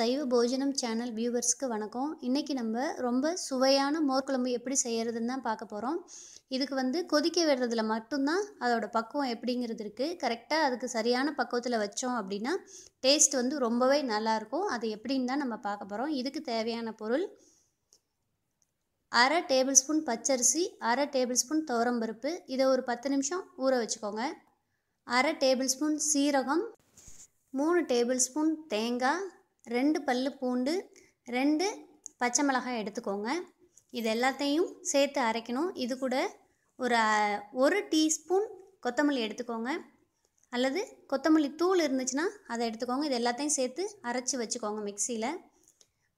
சைவ போஜனம் சேனல் வியூவர்ஸ்க்கு வணக்கம் இன்றைக்கி நம்ம ரொம்ப சுவையான மோர்க்குழம்பு எப்படி செய்கிறதுன்னு தான் பார்க்க போகிறோம் இதுக்கு வந்து கொதிக்க விடுறதுல மட்டும்தான் அதோடய பக்குவம் எப்படிங்கிறது இருக்குது கரெக்டாக அதுக்கு சரியான பக்குவத்தில் வச்சோம் அப்படின்னா டேஸ்ட் வந்து ரொம்பவே நல்லாயிருக்கும் அது எப்படின்னு தான் நம்ம பார்க்க போகிறோம் இதுக்கு தேவையான பொருள் அரை டேபிள் ஸ்பூன் பச்சரிசி அரை டேபிள் ஸ்பூன் துவரம்பருப்பு இதை ஒரு பத்து நிமிஷம் ஊற வச்சுக்கோங்க அரை டேபிள் ஸ்பூன் சீரகம் மூணு டேபிள் ஸ்பூன் தேங்காய் ரெண்டு பல் பூண்டு ரெண்டு பச்சை மிளகாய் எடுத்துக்கோங்க இது எல்லாத்தையும் சேர்த்து அரைக்கணும் இது கூட ஒரு ஒரு டீஸ்பூன் கொத்தமல்லி எடுத்துக்கோங்க அல்லது கொத்தமல்லி தூள் இருந்துச்சுன்னா அதை எடுத்துக்கோங்க இது எல்லாத்தையும் சேர்த்து அரைச்சி வச்சுக்கோங்க மிக்சியில்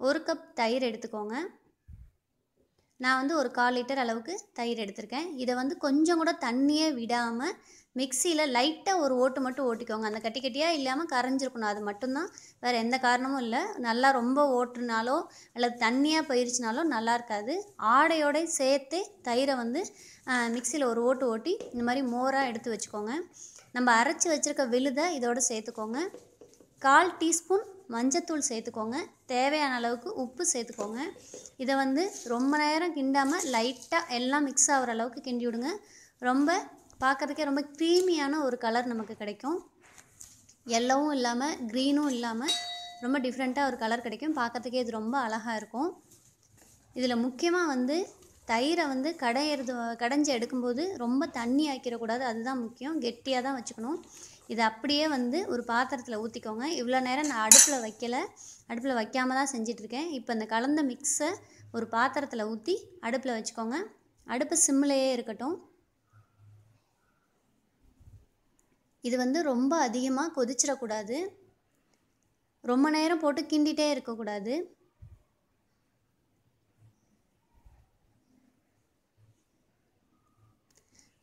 ஒரு கப் தயிர் எடுத்துக்கோங்க நான் வந்து ஒரு கால் லிட்டர் அளவுக்கு தயிர் எடுத்திருக்கேன் இதை வந்து கொஞ்சம் கூட தண்ணியே விடாமல் மிக்சியில் லைட்டாக ஒரு ஓட்டு மட்டும் ஓட்டிக்கோங்க அந்த கட்டி கட்டியாக இல்லாமல் கரைஞ்சிருக்கணும் அது மட்டும்தான் வேறு எந்த காரணமும் இல்லை நல்லா ரொம்ப ஓட்டுனாலோ அல்லது தண்ணியாக பயிற்சினாலோ நல்லா இருக்காது ஆடையோட சேர்த்து தயிரை வந்து மிக்சியில் ஒரு ஓட்டு ஓட்டி இந்த மாதிரி மோராக எடுத்து வச்சுக்கோங்க நம்ம அரைச்சி வச்சுருக்க விழுதை இதோடு சேர்த்துக்கோங்க கால் டீஸ்பூன் மஞ்சத்தூள் சேர்த்துக்கோங்க தேவையான அளவுக்கு உப்பு சேர்த்துக்கோங்க இதை வந்து ரொம்ப நேரம் கிண்டாமல் லைட்டாக எல்லாம் மிக்ஸ் ஆகிற அளவுக்கு கிண்டி விடுங்க ரொம்ப பார்க்குறதுக்கே ரொம்ப க்ரீமியான ஒரு கலர் நமக்கு கிடைக்கும் எல்லோவும் இல்லாமல் க்ரீனும் இல்லாமல் ரொம்ப டிஃப்ரெண்ட்டாக ஒரு கலர் கிடைக்கும் பார்க்குறதுக்கே இது ரொம்ப அழகாக இருக்கும் இதில் முக்கியமாக வந்து தயிரை வந்து கடையிறது கடைஞ்சி எடுக்கும்போது ரொம்ப தண்ணி ஆக்கிடக்கூடாது அதுதான் முக்கியம் கெட்டியாக தான் வச்சுக்கணும் இதை அப்படியே வந்து ஒரு பாத்திரத்தில் ஊற்றிக்கோங்க இவ்வளோ நேரம் நான் அடுப்பில் வைக்கலை அடுப்பில் வைக்காம தான் செஞ்சிட்ருக்கேன் இப்போ இந்த கலந்த மிக்ஸை ஒரு பாத்திரத்தில் ஊற்றி அடுப்பில் வச்சுக்கோங்க அடுப்பு சிம்மிலேயே இருக்கட்டும் இது வந்து ரொம்ப அதிகமாக கொதிச்சிடக்கூடாது ரொம்ப நேரம் போட்டு கிண்டிகிட்டே இருக்கக்கூடாது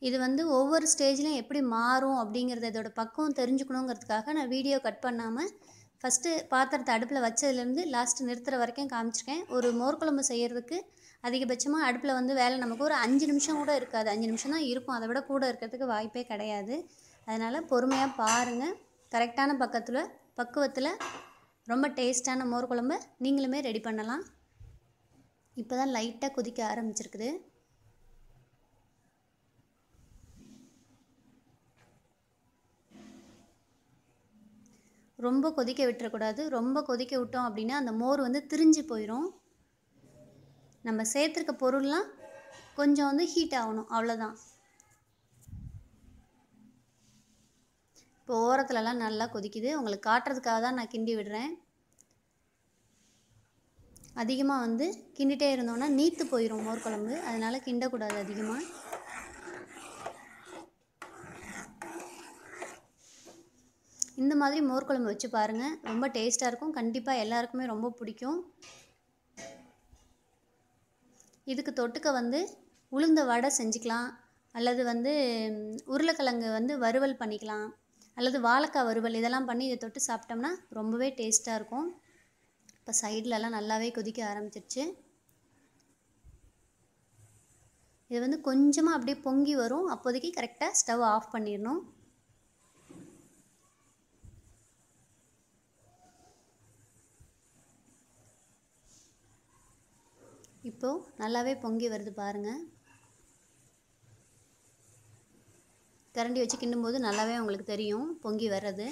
இது வந்து ஒவ்வொரு ஸ்டேஜ்லையும் எப்படி மாறும் அப்படிங்கிறத இதோட பக்குவம் தெரிஞ்சுக்கணுங்கிறதுக்காக நான் வீடியோ கட் பண்ணாமல் ஃபஸ்ட்டு பாத்திரத்தை அடுப்பில் வச்சதுலேருந்து லாஸ்ட்டு நிறுத்துகிற வரைக்கும் காமிச்சிருக்கேன் ஒரு மோர்க்குழம்பு செய்கிறதுக்கு அதிகபட்சமாக அடுப்பில் வந்து வேலை நமக்கு ஒரு அஞ்சு நிமிஷம் கூட இருக்காது அஞ்சு நிமிஷம் தான் இருக்கும் அதை விட கூட இருக்கிறதுக்கு வாய்ப்பே கிடையாது அதனால் பொறுமையாக பாருங்கள் கரெக்டான பக்கத்தில் பக்குவத்தில் ரொம்ப டேஸ்ட்டான மோர் குழம்பு நீங்களுமே ரெடி பண்ணலாம் இப்போ தான் லைட்டாக கொதிக்க ஆரம்பிச்சிருக்குது ரொம்ப கொதிக்க விட்டுறக்கூடாது ரொம்ப கொதிக்க விட்டோம் அப்படின்னா அந்த மோர் வந்து திரிஞ்சு போயிடும் நம்ம சேர்த்துருக்க பொருள்லாம் கொஞ்சம் வந்து ஹீட் ஆகணும் அவ்வளோதான் இப்போ ஓரத்துலலாம் நல்லா கொதிக்குது உங்களுக்கு காட்டுறதுக்காக தான் நான் கிண்டி விடுறேன் அதிகமாக வந்து கிண்டிகிட்டே இருந்தோன்னா நீத்து போயிடும் மோர் குழம்பு அதனால் கிண்டக்கூடாது அதிகமாக இந்த மாதிரி மோர் குழம்பு வச்சு பாருங்கள் ரொம்ப டேஸ்ட்டாக இருக்கும் கண்டிப்பாக எல்லாருக்குமே ரொம்ப பிடிக்கும் இதுக்கு தொட்டுக்க வந்து உளுந்த வடை செஞ்சுக்கலாம் அல்லது வந்து உருளைக்கிழங்கு வந்து வறுவல் பண்ணிக்கலாம் அல்லது வாழைக்காய் வறுவல் இதெல்லாம் பண்ணி இதை தொட்டு சாப்பிட்டோம்னா ரொம்பவே டேஸ்ட்டாக இருக்கும் இப்போ சைட்லலாம் நல்லாவே கொதிக்க ஆரம்பிச்சிருச்சு இது வந்து கொஞ்சமாக அப்படியே பொங்கி வரும் அப்போதைக்கு கரெக்டாக ஸ்டவ் ஆஃப் பண்ணிடணும் இப்போது நல்லாவே பொங்கி வருது பாருங்கள் கரண்டி வச்சு கிண்டும்போது நல்லாவே உங்களுக்கு தெரியும் பொங்கி வர்றது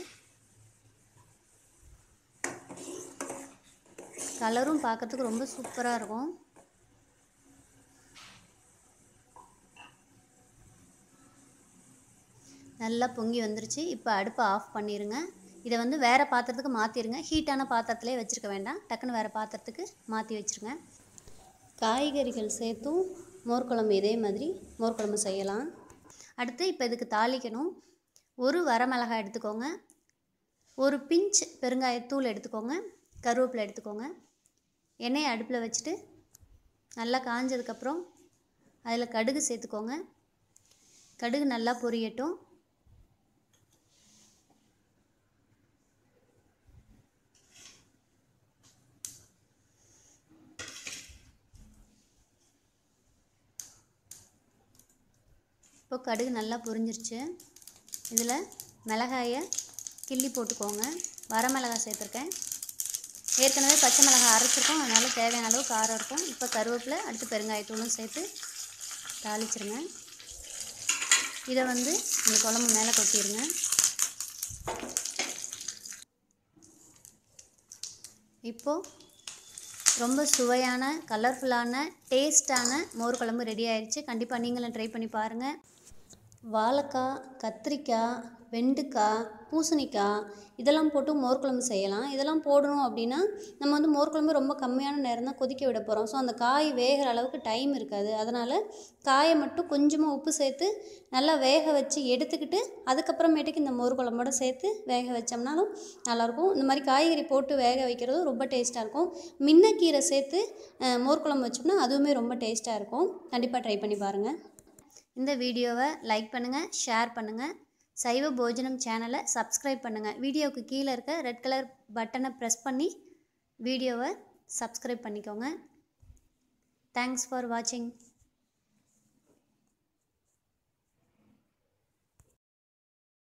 கலரும் பார்க்கறதுக்கு ரொம்ப சூப்பராக இருக்கும் நல்லா பொங்கி வந்துருச்சு இப்போ அடுப்பை ஆஃப் பண்ணிடுங்க இதை வந்து வேறு பாத்திரத்துக்கு மாற்றிடுங்க ஹீட்டான பாத்திரத்துலேயே வச்சுருக்க வேண்டாம் டக்குன்னு வேறு பாத்திரத்துக்கு மாற்றி வச்சுருங்க காய்கறிகள் சேர்த்தும் மோர்க்குழம்பு இதே மாதிரி மோர்க்குழம்பு செய்யலாம் அடுத்து இப்போ இதுக்கு தாளிக்கணும் ஒரு வரமிளகாய் எடுத்துக்கோங்க ஒரு பிஞ்ச் பெருங்காயத்தூள் எடுத்துக்கோங்க கருவேப்பிலை எடுத்துக்கோங்க எண்ணெயை அடுப்பில் வச்சுட்டு நல்லா காஞ்சதுக்கப்புறம் அதில் கடுகு சேர்த்துக்கோங்க கடுகு நல்லா பொரியட்டும் இப்போ கடுகு நல்லா பொரிஞ்சிருச்சு இதில் மிளகாயை கிள்ளி போட்டுக்கோங்க வரமிளகாய் சேர்த்துருக்கேன் ஏற்கனவே பச்சை மிளகாய் அரைச்சிருக்கோம் அதனால் தேவையான அளவு காரம் இருக்கும் இப்போ கருவேப்பிலை அடுத்து பெருங்காயத்தூளும் சேர்த்து தாளிச்சிருங்க இதை வந்து இந்த குழம்பு மேலே கொட்டிடுங்க இப்போது ரொம்ப சுவையான கலர்ஃபுல்லான டேஸ்ட்டான மோர் குழம்பு ரெடி ஆயிடுச்சு கண்டிப்பாக நீங்களும் ட்ரை பண்ணி பாருங்கள் வாழைக்காய் கத்திரிக்காய் வெண்டைக்காய் பூசணிக்காய் இதெல்லாம் போட்டு மோர் குழம்பு செய்யலாம் இதெல்லாம் போடணும் அப்படின்னா நம்ம வந்து மோர் குழம்பு ரொம்ப கம்மியான நேரம் தான் கொதிக்க விட போகிறோம் ஸோ அந்த காய் வேகிற அளவுக்கு டைம் இருக்காது அதனால் காயை மட்டும் கொஞ்சமாக உப்பு சேர்த்து நல்லா வேக வச்சு எடுத்துக்கிட்டு அதுக்கப்புறமேட்டுக்கு இந்த மோர் குழம்போட சேர்த்து வேக வச்சோம்னாலும் நல்லாயிருக்கும் இந்த மாதிரி காய்கறி போட்டு வேக வைக்கிறதும் ரொம்ப டேஸ்ட்டாக இருக்கும் மின்னக்கீரை சேர்த்து மோர் குழம்பு வச்சோம்னா அதுவுமே ரொம்ப டேஸ்ட்டாக இருக்கும் கண்டிப்பாக ட்ரை பண்ணி பாருங்கள் இந்த வீடியோவை லைக் பண்ணுங்கள் ஷேர் பண்ணுங்கள் சைவ போஜனம் சேனலை சப்ஸ்கிரைப் பண்ணுங்கள் வீடியோவுக்கு கீழே இருக்க ரெட் கலர் பட்டனை ப்ரெஸ் பண்ணி வீடியோவை சப்ஸ்கிரைப் பண்ணிக்கோங்க தேங்க்ஸ் ஃபார் வாட்சிங்